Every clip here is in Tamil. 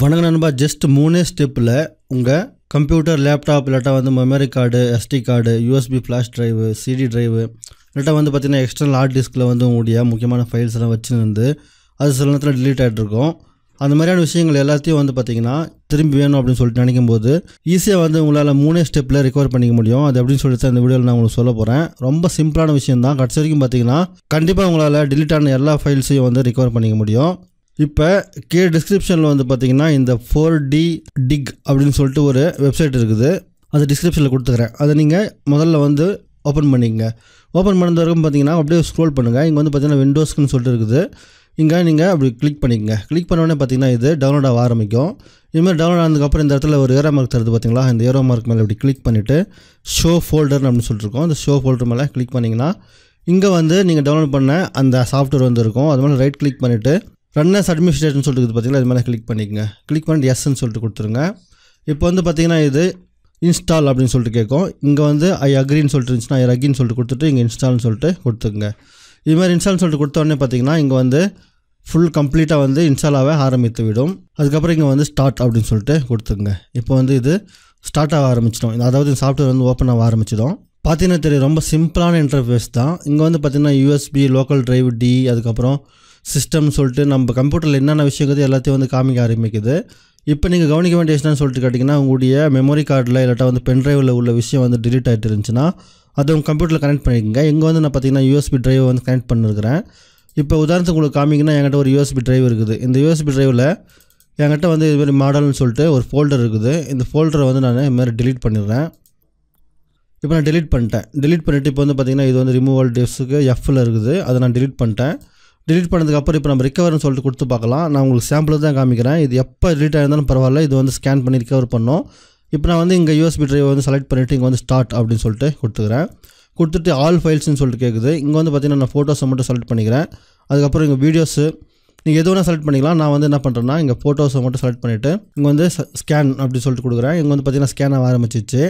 வணக்க நண்பா ஜஸ்ட் மூணே ஸ்டெப்பில் உங்கள் கம்ப்யூட்டர் லேப்டாப் இல்லாட்டா வந்து memory card SD card USB flash drive CD drive இல்லாட்டா வந்து பார்த்திங்கன்னா எக்ஸ்டர்னல் ஹார்ட் டிஸ்கில் வந்து உங்களுடைய முக்கியமான ஃபைல்ஸ் எல்லாம் வச்சுருந்து அது சில நேரத்தில் டிலீட் ஆகிட்ருக்கோம் அந்த மாதிரியான விஷயங்கள் எல்லாத்தையும் வந்து பார்த்திங்கன்னா திரும்பி வேணும் அப்படின்னு சொல்லிட்டு நினைக்கும் போது ஈஸியாக வந்து உங்களால் மூணே ஸ்டெப்பில் ரிகவர் பண்ணிக்க முடியும் அது அப்படின்னு சொல்லிட்டு அந்த வீடியோவில் நான் உங்களுக்கு சொல்ல போகிறேன் ரொம்ப சிம்பிளான விஷயம் தான் கடைசி வரைக்கும் பார்த்தீங்கன்னா கண்டிப்பாக உங்களால் டிலீட் ஆன எல்லா ஃபைல்ஸையும் வந்து ரெக்கவர் பண்ணிக்க முடியும் இப்போ கே டிஸ்கிரிப்ஷனில் வந்து பார்த்தீங்கன்னா இந்த ஃபோர் டி டிக் அப்படின்னு சொல்லிட்டு ஒரு வெப்சைட் இருக்குது அது டிஸ்கிரிப்ஷனில் கொடுத்துக்கிறேன் அதை நீங்கள் முதல்ல வந்து ஓப்பன் பண்ணிக்கங்க ஓப்பன் பண்ண வரைக்கும் பார்த்தீங்கன்னா அப்படியே ஸ்க்ரோல் பண்ணுங்கள் இங்கே வந்து பார்த்தீங்கன்னா விண்டோஸ்க்குன்னு சொல்லிட்டு இருக்குது இங்கே நீங்கள் அப்படி கிளிக் பண்ணிக்கங்க கிளிக் பண்ணோடனே பார்த்தீங்கன்னா இது டவுன்லோட் ஆக ஆரம்பிக்கும் இதுமாதிரி டவுன்லோட் ஆனதுக்கப்புறம் இந்த இடத்துல ஒரு ஏரோ மார்க் தருது பார்த்தீங்களா இந்த ஏரோ மார்க் மேலே இப்படி கிளிக் பண்ணிவிட்டு ஷோ ஃபோல்டர்னு அப்படின்னு சொல்லிட்டுருக்கோம் அந்த ஷோ ஃபோல்டர் மேலே கிளிக் பண்ணிங்கன்னா இங்கே வந்து நீங்கள் டவுன்லோட் பண்ண அந்த சாஃப்ட்வேர் வந்து இருக்கும் அது மேலே ரைட் கிளிக் பண்ணிவிட்டு ரன்னர்ஸ் அட்மினிஸ்ட்ரேஷன் சொல்லிட்டு பார்த்தீங்கன்னா இது மேலே கிளிக் பண்ணிக்கோங்க கிளிக் பண்ணிட்டு எஸ்ன்னு சொல்லிட்டு கொடுத்துருங்க இப்போ வந்து பார்த்தீங்கன்னா இது இன்ஸ்டால் அப்படின்னு சொல்லிட்டு கேட்கும் இங்கே வந்து ஐ அக்ரின்னு சொல்லிட்டு இருந்துச்சுன்னா ஐ ரகின்னு சொல்லிட்டு கொடுத்துட்டு இங்கே இன்ஸ்டால்னு சொல்லிட்டு கொடுத்துருங்க இதுமாதிரி இன்ஸ்டால்னு சொல்லிட்டு உடனே பார்த்தீங்கன்னா இங்கே வந்து ஃபுல் கம்ப்ளீட்டாக வந்து இன்ஸ்டாலாகவே ஆரம்பித்து விடும் அதுக்கப்புறம் இங்கே வந்து ஸ்டார்ட் அப்படின்னு சொல்லிட்டு கொடுத்துருங்க இப்போ வந்து இது ஸ்டார்ட் ஆக ஆரம்பிச்சிடும் அதாவது இந்த சாஃப்ட்வேர் வந்து ஓப்பன் ஆக ஆரம்பிச்சிடும் பார்த்தீங்கன்னா தெரியும் ரொம்ப சிம்பிளான இன்டர்ஃபேஸ் தான் இங்கே வந்து பார்த்தீங்கன்னா யூஎஸ்பி லோக்கல் ட்ரைவ் டி அதுக்கப்புறம் சிஸ்டம்னு சொல்லிட்டு நம்ம கம்ப்யூட்டரில் என்னென்ன விஷயங்கிறது எல்லாத்தையும் வந்து காமிக்க ஆரம்பிக்குது இப்போ நீங்கள் கவனிக்க வேண்டிய விஷயம்னு சொல்லிட்டு கேட்டிங்கன்னா உங்களுடைய மெமரி கார்டில் இல்லாட்டா வந்து பென்ட்ரைவில் உள்ள விஷயம் வந்து டிலீட் ஆகிட்டு இருந்துச்சுன்னா அதை உங்கள் கம்ப்யூட்டரில் கனெக்ட் பண்ணிக்கோங்க இங்கே வந்து நான் பார்த்தீங்கன்னா யூஎஸ்பி ட்ரைவ் வந்து கனெக்ட் பண்ணிருக்கிறேன் இப்போ உதாரணத்துக்கு உங்களுக்கு காமிங்கன்னா என்கிட்ட ஒரு யூஎஸ்பி ட்ரைவ் இருக்குது இந்த யூஎஸ்பி ட்ரைவில் என்கிட்ட வந்து இதுமாரி மாடல்னு சொல்லிட்டு ஒரு ஃபோல்டர் இருக்குது இந்த ஃபோல்டரை வந்து நான் இதுமாதிரி டிலீட் பண்ணிடுறேன் இப்போ நான் டிலீட் பண்ணிட்டேன் டிலீட் பண்ணிவிட்டு இப்போ வந்து பார்த்திங்கன்னா இது வந்து ரிமூவல் டிஸ்க்கு எஃப்பில் இருக்குது அதை நான் டிலீட் பண்ணிட்டேன் டிலீட் பண்ணதுக்கப்புறம் இப்போ நம்ம ரிகவர்னு சொல்லிட்டு கொடுத்து பார்க்கலாம் நான் உங்களுக்கு சாம்பிள் தான் காமிக்கிறேன் இது எப்போ டிலீட் ஆயிருந்தாலும் பரவாயில்ல இது வந்து ஸ்கேன் பண்ணி ரிகவர் பண்ணோம் இப்போ நான் வந்து இங்கே யூஎஸ்பி ட்ரைவ் வந்து செலக்ட் பண்ணிவிட்டு இங்கே வந்து ஸ்டார்ட் அப்படின்னு சொல்லிட்டு கொடுத்துக்கிறேன் கொடுத்துட்டு ஆல் ஃபைல்ஸ்னு சொல்லிட்டு கேட்குது இங்கே வந்து பார்த்திங்கன்னா நான் ஃபோட்டோஸை மட்டும் செலக்ட் பண்ணிக்கிறேன் அதுக்கப்புறம் இங்கே வீடியோஸு நீங்கள் எது வேணால் செலக்ட் பண்ணிக்கலாம் நான் வந்து என்ன பண்ணுறேன்னா இங்கே ஃபோட்டோஸை மட்டும் செலக்ட் பண்ணிவிட்டு இங்கே வந்து ஸ்கேன் அப்படின்னு சொல்லிட்டு கொடுக்குறேன் இங்கே வந்து பார்த்திங்கன்னா ஸ்கேன் ஆரம்பிச்சிச்சு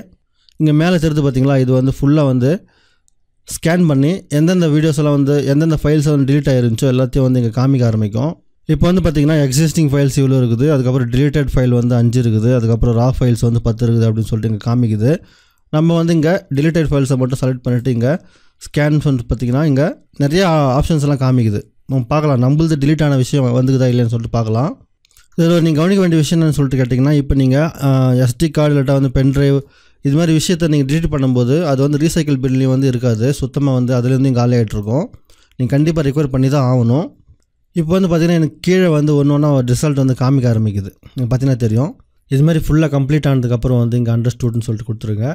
இங்கே மேலே தெரிஞ்சு பார்த்திங்களா இது வந்து ஃபுல்லாக வந்து ஸ்கேன் பண்ணி எந்தெந்த வீடியோஸ் எல்லாம் வந்து எந்தெந்த ஃபைல்ஸ் வந்து டிலீட் ஆயிருந்துச்சோ எல்லாத்தையும் வந்து இங்கே காமிக்க ஆரம்பிக்கும் இப்போ வந்து பார்த்தீங்கன்னா எக்ஸிஸ்டிங் ஃபைல்ஸ் இவ்வளோ இருக்குது அதுக்கப்புறம் டிலீட்டட் ஃபைல் வந்து அஞ்சு இருக்குது அதுக்கப்புறம் ரா ஃபைல்ஸ் வந்து பத்து இருக்குது அப்படின்னு சொல்லிட்டு இங்கே காமிக்குது நம்ம வந்து இங்கே டிலீட்டட் ஃபைல்ஸை மட்டும் செலக்ட் பண்ணிவிட்டு இங்கே ஸ்கேன் வந்து பார்த்திங்கன்னா இங்கே நிறையா ஆப்ஷன்ஸ் எல்லாம் காமிக்குது நம்ம பார்க்கலாம் நம்மளது டிலீட் ஆன விஷயம் வந்துக்குதா இல்லைன்னு சொல்லிட்டு பார்க்கலாம் இதில் நீங்கள் கவனிக்க வேண்டிய விஷயம் என்னன்னு சொல்லிட்டு கேட்டிங்கன்னா இப்போ நீங்கள் எஸ்டி கார்டு இல்லாட்டா வந்து பென்ட்ரைவ் இது மாதிரி விஷயத்தை நீங்கள் டிலீட் பண்ணும்போது அது வந்து ரீசைக்கிள் பில்லையும் வந்து இருக்காது சுத்தமாக வந்து அதுலேருந்து இங்கே ஆகிட்ருக்கும் நீங்கள் கண்டிப்பாக ரெக்வயர் பண்ணி தான் ஆகணும் இப்போ வந்து பார்த்திங்கன்னா எனக்கு கீழே வந்து ஒன்று ஒன்றா ரிசல்ட் வந்து காமிக்க ஆரம்பிக்குது நீங்கள் பார்த்தீங்கன்னா தெரியும் இது மாதிரி ஃபுல்லாக கம்ப்ளீட் ஆனதுக்கப்புறம் வந்து இங்கே அண்டர்ஸ்டூட்னு சொல்லிட்டு கொடுத்துருங்க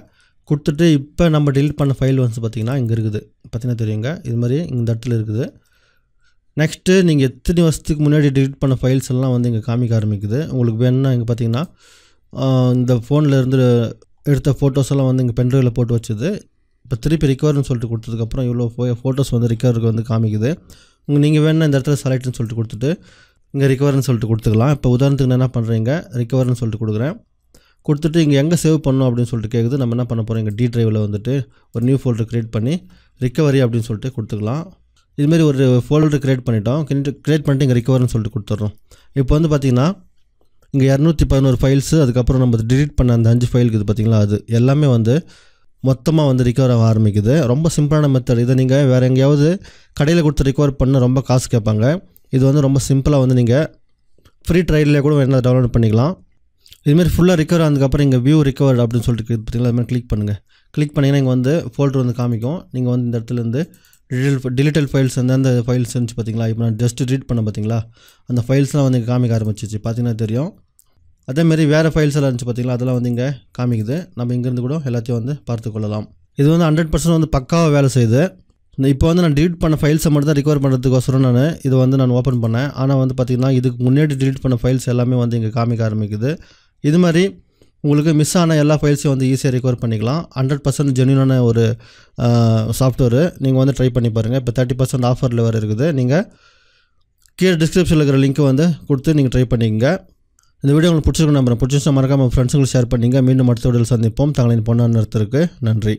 கொடுத்துட்டு இப்போ நம்ம டிலீட் பண்ண ஃபைல் வந்து பார்த்திங்கன்னா இங்கே இருக்குது பார்த்திங்கன்னா தெரியுங்க இது மாதிரி இந்த இடத்துல இருக்குது நெக்ஸ்ட்டு நீங்கள் எத்தனை வருஷத்துக்கு முன்னாடி டிலீட் பண்ண ஃபைல்ஸ் எல்லாம் வந்து இங்கே காமிக்க ஆரம்பிக்குது உங்களுக்கு வேணும்னா இங்கே பார்த்தீங்கன்னா இந்த ஃபோனில் இருந்து எடுத்த ஃபோட்டோஸ் எல்லாம் வந்து இங்கே பென்ட்ரைவில் போட்டு வச்சது இப்போ திருப்பி ரிகவர்னு சொல்லிட்டு கொடுத்ததுக்கப்புறம் இவ்வளோ ஃபோ ஃபோட்டோஸ் வந்து ரிகவருக்கு வந்து காமிக்குது உங்கள் நீங்கள் வேணால் இந்த இடத்துல செலக்ட்னு சொல்லிட்டு கொடுத்துட்டு இங்கே ரிகவர்னு சொல்லிட்டு கொடுத்துக்கலாம் இப்போ உதாரணத்துக்கு நான் என்ன பண்ணுறீங்க ரிகவர்னு சொல்லிட்டு கொடுக்குறேன் கொடுத்துட்டு இங்கே எங்கே சேவ் பண்ணும் அப்படின்னு சொல்லிட்டு கேட்குது நம்ம என்ன பண்ண போகிறோம் இங்கே டி ட்ரைவில் வந்துட்டு ஒரு நியூ ஃபோல்டர் க்ரியேட் பண்ணி ரிக்கவரி அப்படின்னு சொல்லிட்டு கொடுத்துக்கலாம் இதுமாரி ஒரு ஃபோல்டர் க்ரியேட் பண்ணிட்டோம் க்ரியேட் பண்ணிட்டு இங்கே ரிகவர்னு சொல்லிட்டு கொடுத்துட்றோம் இப்போ வந்து பார்த்திங்கன்னா இங்கே இரநூத்தி பதினோரு ஃபைல்ஸு அதுக்கப்புறம் நம்ம டிலீட் பண்ண அந்த அஞ்சு ஃபைலுக்கு இது பார்த்திங்களா அது எல்லாமே வந்து மொத்தமாக வந்து ரிகவர் ஆக ஆரம்பிக்குது ரொம்ப சிம்பிளான மெத்தட் இதை நீங்கள் வேறு எங்கேயாவது கடையில் கொடுத்து ரிகவர் பண்ண ரொம்ப காசு கேட்பாங்க இது வந்து ரொம்ப சிம்பிளாக வந்து நீங்கள் ஃப்ரீ ட்ரையல்லே கூட என்ன டவுன்லோட் பண்ணிக்கலாம் இதுமாரி ஃபுல்லாக ரிகவர் ஆனதுக்கப்புறம் இங்கே வியூ ரிகவர் அப்படின்னு சொல்லிட்டு பார்த்திங்களா அது மாதிரி கிளிக் பண்ணுங்கள் கிளிக் பண்ணிங்கன்னா இங்கே வந்து ஃபோல்டர் வந்து காமிக்கும் நீங்கள் வந்து இந்த இடத்துலேருந்து டிடல் டிலிட்டல் ஃபைல்ஸ் அந்த ஃபைல்ஸ் இருந்துச்சு பார்த்தீங்களா இப்போ நான் ஜஸ்ட் ரீட் பண்ண பார்த்தீங்களா அந்த ஃபைல்ஸ்லாம் வந்து காமிக்க ஆரம்பிச்சிச்சு பார்த்தீங்கன்னா தெரியும் அதேமாரி வேறு ஃபைல்ஸ் எல்லாம் இருந்துச்சு பார்த்தீங்களா அதெல்லாம் வந்து இங்கே காமிக்குது நம்ம இங்கேருந்து கூட எல்லாத்தையும் வந்து பார்த்துக்கொள்ளலாம் இது வந்து ஹண்ட்ரட் பர்சன்ட் வந்து பக்காவாக வேலை செய்யுது இப்போ வந்து நான் டிலீட் பண்ண ஃபைல்ஸை மட்டும் தான் ரிகவர் பண்ணுறதுக்கோசரம் நான் இதை வந்து நான் ஓப்பன் பண்ணேன் ஆனால் வந்து பார்த்திங்கன்னா இதுக்கு முன்னாடி டிலீட் பண்ண ஃபைல்ஸ் எல்லாமே வந்து இங்கே காமிக்க ஆரம்பிக்குது இது மாதிரி உங்களுக்கு மிஸ் ஆன எல்லா ஃபைல்ஸையும் வந்து ஈஸியாக ரிகவர் பண்ணிக்கலாம் ஹண்ட்ரட் பர்சன்ட் ஜென்யூனான ஒரு சாஃப்ட்வேரு நீங்கள் வந்து ட்ரை பண்ணி பாருங்கள் இப்போ தேர்ட்டி பர்சன்ட் ஆஃபரில் வேறு இருக்குது நீங்கள் கீழே டிஸ்கிரிப்ஷனில் இருக்கிற லிங்க்கை வந்து கொடுத்து நீங்கள் ட்ரை பண்ணிக்கங்க இந்த வீடியோ உங்களுக்கு பிடிச்சிருக்கணும் நம்புறேன் பிடிச்சிருந்தா மறக்காமல் ஃப்ரெண்ட்ஸுங்களுக்கு ஷேர் பண்ணிங்க மீண்டும் அடுத்த வீடியோவில் சந்திப்போம் தங்களின் பொண்ணு நிறுத்திருக்கு நன்றி